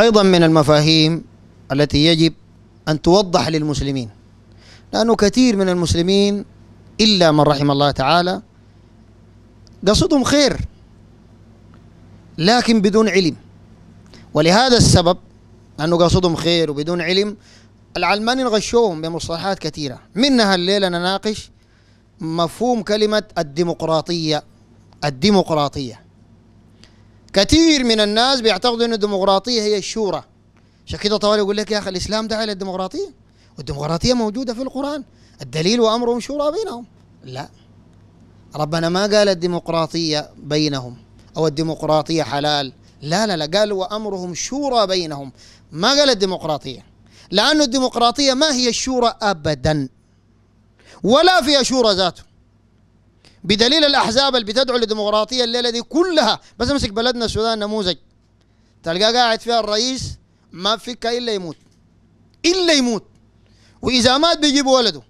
أيضا من المفاهيم التي يجب أن توضح للمسلمين لأنه كثير من المسلمين إلا من رحم الله تعالى قصدهم خير لكن بدون علم ولهذا السبب أنه قصدهم خير وبدون علم العلمانيين غشوهم بمصطلحات كثيرة منها الليلة نناقش مفهوم كلمة الديمقراطية الديمقراطية كثير من الناس بيعتقدوا انه الديمقراطيه هي الشورى عشان كده طوال يقول لك يا اخي الاسلام دعا الى الديمقراطيه والديمقراطيه موجوده في القران الدليل وامرهم شورى بينهم لا ربنا ما قال الديمقراطيه بينهم او الديمقراطيه حلال لا لا لا قال وامرهم شورى بينهم ما قال الديمقراطيه لأن الديمقراطيه ما هي الشورى ابدا ولا فيها شورى ذاته بدليل الأحزاب اللي بتدعو للديمقراطية الليلة دي كلها بس امسك بلدنا السودان نموذج تلقاه قاعد فيها الرئيس ما فيك إلا يموت إلا يموت وإذا مات بيجيب ولده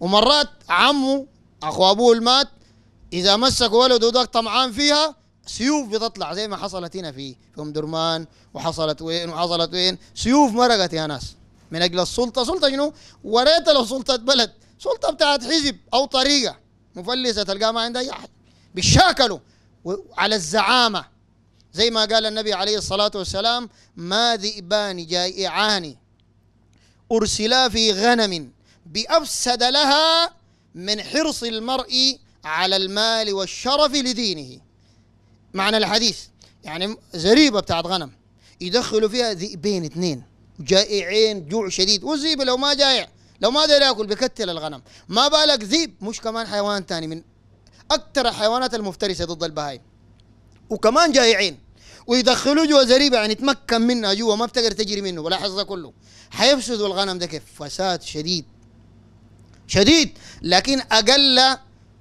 ومرات عمه أخو أبوه المات إذا مسك ولده ده طمعان فيها سيوف بتطلع زي ما حصلت هنا في في ام درمان وحصلت وين وحصلت وين سيوف مرقت يا ناس من اجل السلطه سلطه شنو؟ وريت له سلطه بلد سلطه بتاعت حزب او طريقه مفلسه تلقاه ما عنده اي احد بيشاكلوا على الزعامه زي ما قال النبي عليه الصلاه والسلام ما ذئبان جائعان ارسلا في غنم بافسد لها من حرص المرء على المال والشرف لدينه معنى الحديث يعني زريبه بتاعت غنم يدخلوا فيها ذئبين اثنين جائعين جوع شديد والذئب لو ما جائع لو ما داير ياكل بكتل الغنم ما بالك ذيب مش كمان حيوان تاني من اكثر الحيوانات المفترسه ضد البهايم وكمان جائعين ويدخلوه جوا زريبه يعني تمكن منها جوا ما بتقدر تجري منه ولا حظه كله حيفسدوا الغنم ده كيف فساد شديد شديد لكن اقل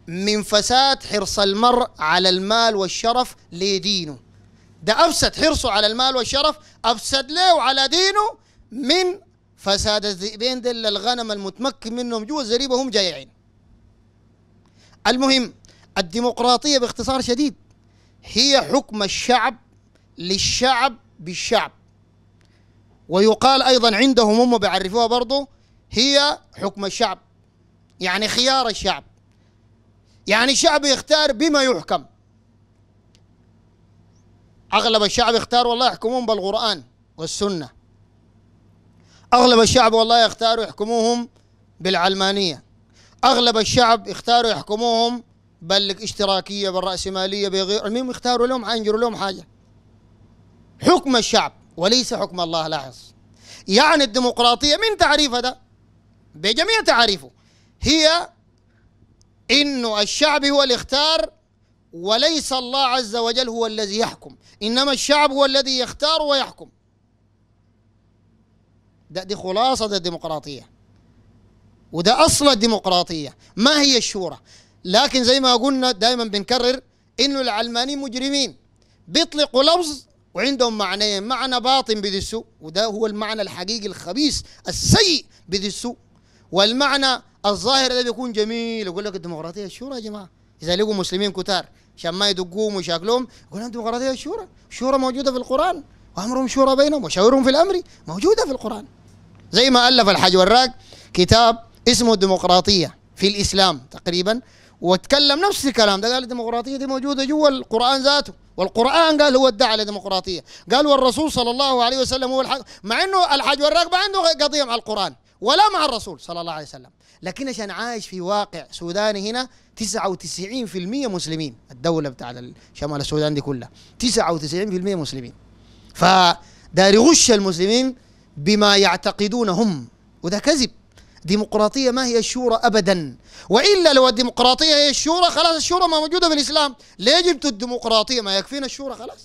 من فساد حرص المرء على المال والشرف لدينه ده افسد حرصه على المال والشرف افسد له وعلى دينه من فساد الذئبين دل الغنم المتمكن منهم جوا الزريبة هم جائعين المهم الديمقراطية باختصار شديد هي حكم الشعب للشعب بالشعب ويقال أيضا عندهم هم بيعرفوها برضه هي حكم الشعب يعني خيار الشعب يعني الشعب يختار بما يحكم أغلب الشعب اختار والله يحكمون بالقرآن والسنة أغلب الشعب والله يختاروا يحكموهم بالعلمانية أغلب الشعب يختاروا يحكموهم بالاشتراكيه اشتراكية بالرأسمالية بغير المهم يختاروا لهم حينجروا لهم حاجة حكم الشعب وليس حكم الله لاحظ يعني الديمقراطية من تعريفها ده بجميع تعريفه هي إنه الشعب هو اللي اختار وليس الله عز وجل هو الذي يحكم إنما الشعب هو الذي يختار ويحكم ده دي خلاصة الديمقراطية وده أصل الديمقراطية ما هي الشورى لكن زي ما قلنا دائما بنكرر إنه العلمانيين مجرمين بيطلقوا لفظ وعندهم معنيين معنى باطن السوء وده هو المعنى الحقيقي الخبيث السيء السوء والمعنى الظاهر ده بيكون جميل يقول لك الديمقراطية الشورى يا جماعة إذا لقوا مسلمين كتار عشان ما يدقوهم ويشاكلوهم يقول لهم الديمقراطية الشورى الشورى موجودة في القرآن وأمرهم شورى بينهم وشاورهم في الأمر موجودة في القرآن زي ما ألف الحاج وراك كتاب اسمه الديمقراطية في الإسلام تقريبا واتكلم نفس الكلام ده قال الديمقراطية دي موجودة جوا القرآن ذاته والقرآن قال هو ادعى الديمقراطية قال والرسول صلى الله عليه وسلم هو الحق مع أنه الحاج وراك ما عنده قضية مع القرآن ولا مع الرسول صلى الله عليه وسلم لكن عشان عايش في واقع سوداني هنا 99% مسلمين الدولة بتاع شمال السودان دي كلها 99% مسلمين فدار يغش المسلمين بما يعتقدون هم وده كذب ديمقراطية ما هي الشورى أبدا وإلا لو الديمقراطية هي الشورى خلاص الشورى ما موجودة في الإسلام ليه جبتوا الديمقراطية ما يكفينا الشورى خلاص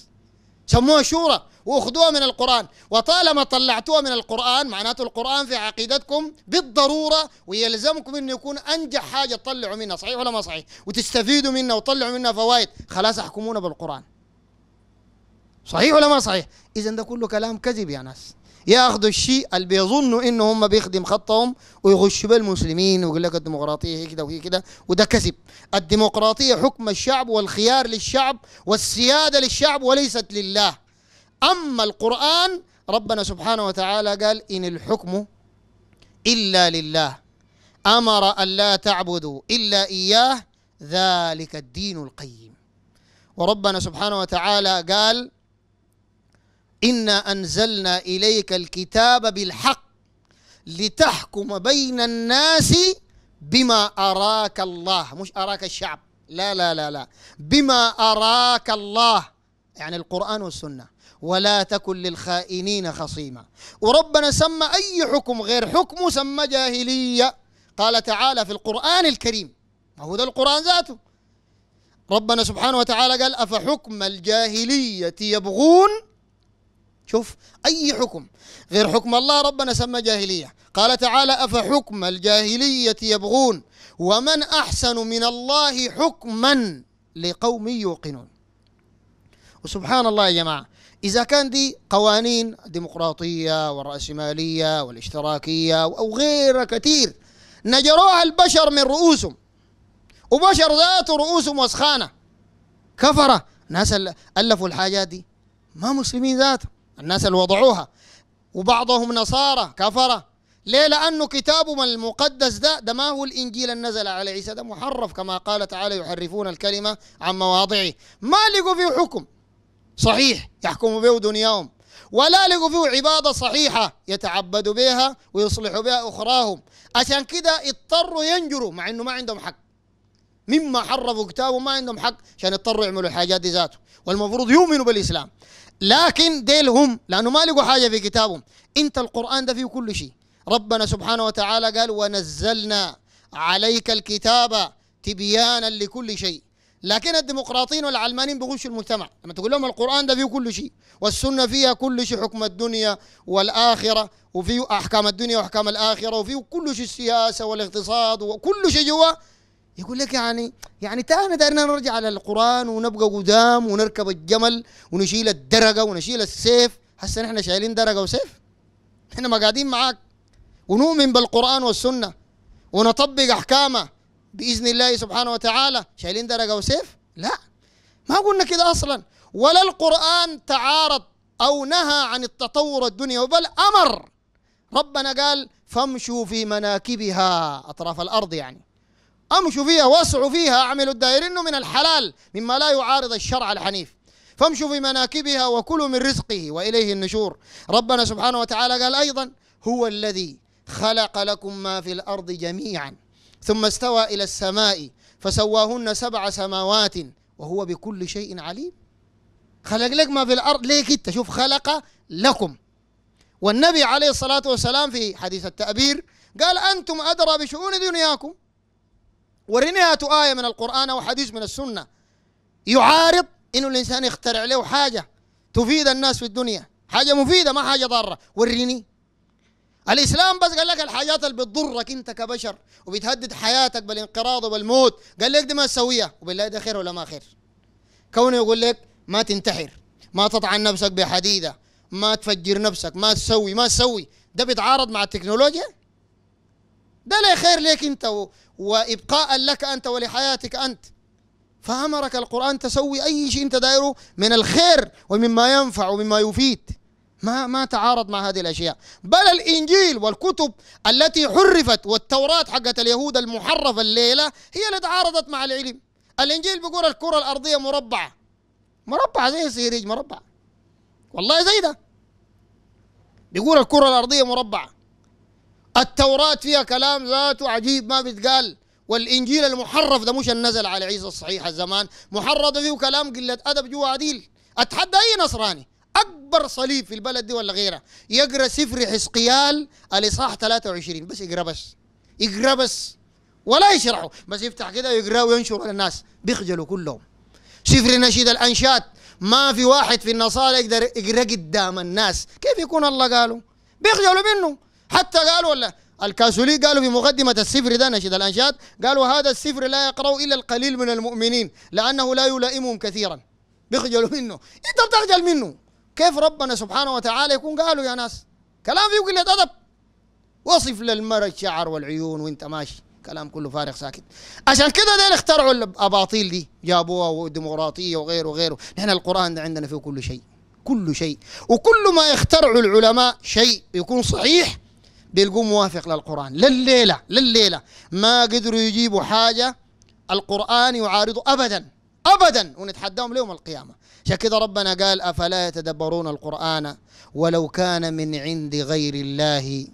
سموها شورى واخذوها من القرآن وطالما طلعتوها من القرآن معناته القرآن في عقيدتكم بالضرورة ويلزمكم أن يكون أنجح حاجة تطلعوا منها صحيح ولا ما صحيح وتستفيدوا منها وتطلعوا منها فوائد خلاص احكمونا بالقرآن صحيح ولا ما صحيح إذا ده كله كلام كذب يا ناس ياخذوا الشيء اللي بيظنوا انه هم بيخدم خطهم ويغشوا بالمسلمين ويقول لك الديمقراطيه هي كده وهي كده وده كذب الديمقراطيه حكم الشعب والخيار للشعب والسياده للشعب وليست لله اما القران ربنا سبحانه وتعالى قال ان الحكم الا لله امر ان لا تعبدوا الا اياه ذلك الدين القيم وربنا سبحانه وتعالى قال انا انزلنا اليك الكتاب بالحق لتحكم بين الناس بما اراك الله مش اراك الشعب لا لا لا لا بما اراك الله يعني القران والسنه ولا تكن للخائنين خصيما وربنا سمى اي حكم غير حكمه سمى جاهليه قال تعالى في القران الكريم ما هو ده القران ذاته ربنا سبحانه وتعالى قال افحكم الجاهليه يبغون شوف أي حكم غير حكم الله ربنا سمى جاهلية قال تعالى أفحكم الجاهلية يبغون ومن أحسن من الله حكما لقوم يوقنون وسبحان الله يا جماعة إذا كان دي قوانين ديمقراطية والرأسمالية والاشتراكية أو غيرها كثير نجروها البشر من رؤوسهم وبشر ذات رؤوسهم وسخانة كفرة ناس ألفوا الحاجات دي ما مسلمين ذاتهم الناس اللي وضعوها وبعضهم نصارى كفرة ليه لأنه كتابهم المقدس ده ده ما هو الإنجيل النزل على عيسى ده محرف كما قال تعالى يحرفون الكلمة عن مواضعه ما لقوا فيه حكم صحيح يحكم به دنياهم ولا لقوا فيه عبادة صحيحة يتعبدوا بها ويصلحوا بها أخراهم عشان كده اضطروا ينجروا مع إنه ما عندهم حق مما حرفوا كتابه ما عندهم حق عشان يضطروا يعملوا الحاجات دي ذاته والمفروض يؤمنوا بالإسلام لكن ديلهم لانه ما لقوا حاجه في كتابهم انت القران ده فيه كل شيء ربنا سبحانه وتعالى قال ونزلنا عليك الكتاب تبيانا لكل شيء لكن الديمقراطيين والعلمانيين بيغشوا المجتمع لما تقول لهم القرآن ده فيه كل شيء والسنة فيها كل شيء حكم الدنيا والآخرة وفيه أحكام الدنيا وأحكام الآخرة وفيه كل شيء السياسة والاقتصاد وكل شيء جوا يقول لك يعني يعني تاهنا دارنا نرجع على القرآن ونبقى قدام ونركب الجمل ونشيل الدرجة ونشيل السيف هسه نحن شايلين درجة وسيف احنا ما قاعدين معاك ونؤمن بالقرآن والسنة ونطبق أحكامه بإذن الله سبحانه وتعالى شايلين درجة وسيف لا ما قلنا كده أصلا ولا القرآن تعارض أو نهى عن التطور الدنيا بل أمر ربنا قال فامشوا في مناكبها أطراف الأرض يعني امشوا فيها واسعوا فيها اعملوا الدائرين من الحلال مما لا يعارض الشرع الحنيف فامشوا في مناكبها وكلوا من رزقه واليه النشور ربنا سبحانه وتعالى قال ايضا هو الذي خلق لكم ما في الارض جميعا ثم استوى الى السماء فسواهن سبع سماوات وهو بكل شيء عليم خلق لك ما في الارض ليك انت شوف خلق لكم والنبي عليه الصلاه والسلام في حديث التأبير قال انتم ادرى بشؤون دنياكم وريني هاتوا آية من القرآن أو حديث من السنة يعارض إنه الإنسان يخترع له حاجة تفيد الناس في الدنيا حاجة مفيدة ما حاجة ضارة وريني الإسلام بس قال لك الحاجات اللي بتضرك أنت كبشر وبتهدد حياتك بالانقراض وبالموت قال لك دي ما تسويها وبالله ده خير ولا ما خير كونه يقول لك ما تنتحر ما تطعن نفسك بحديدة ما تفجر نفسك ما تسوي ما تسوي ده بيتعارض مع التكنولوجيا ده لا خير ليك انت وابقاء لك انت ولحياتك انت فامرك القران تسوي اي شيء انت دايره من الخير ومما ينفع ومما يفيد ما ما تعارض مع هذه الاشياء بل الانجيل والكتب التي حرفت والتوراه حقت اليهود المحرفه الليله هي اللي تعارضت مع العلم الانجيل بيقول الكره الارضيه مربعه مربعه زي السيريج مربعه والله زي ده بيقول الكره الارضيه مربعه التوراة فيها كلام ذاته عجيب ما بيتقال والإنجيل المحرف ده مش النزل على عيسى الصحيح الزمان محرف ده فيه كلام قلة أدب جوا عديل أتحدى أي نصراني أكبر صليب في البلد دي ولا غيرها يقرأ سفر حسقيال الإصحاح 23 بس يقرأ بس يقرأ بس ولا يشرحه بس يفتح كده ويقرأ وينشر على الناس بيخجلوا كلهم سفر نشيد الأنشاد ما في واحد في النصارى يقدر يقرأ قدام الناس كيف يكون الله قاله بيخجلوا منه حتى قالوا ولا الكاسولي قالوا في مقدمة السفر ده نشيد الأنشاد قالوا هذا السفر لا يقرأ إلا القليل من المؤمنين لأنه لا يلائمهم كثيرا بيخجلوا منه أنت إيه بتخجل منه كيف ربنا سبحانه وتعالى يكون قالوا يا ناس كلام فيه قلة أدب وصف للمرأة الشعر والعيون وانت ماشي كلام كله فارغ ساكت عشان كده ديل اخترعوا الاباطيل دي جابوها وديمقراطيه وغيره وغيره نحن القران ده عندنا فيه كل شيء كل شيء وكل ما يخترعه العلماء شيء يكون صحيح بيلقوه موافق للقرآن لليلة لليلة ما قدروا يجيبوا حاجة القرآن يعارضه أبدا أبدا ونتحداهم ليوم القيامة عشان كده ربنا قال أفلا يتدبرون القرآن ولو كان من عند غير الله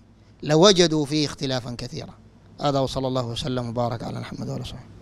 لوجدوا فيه اختلافا كثيرا هذا وصلى الله وسلم وبارك على محمد ورسوله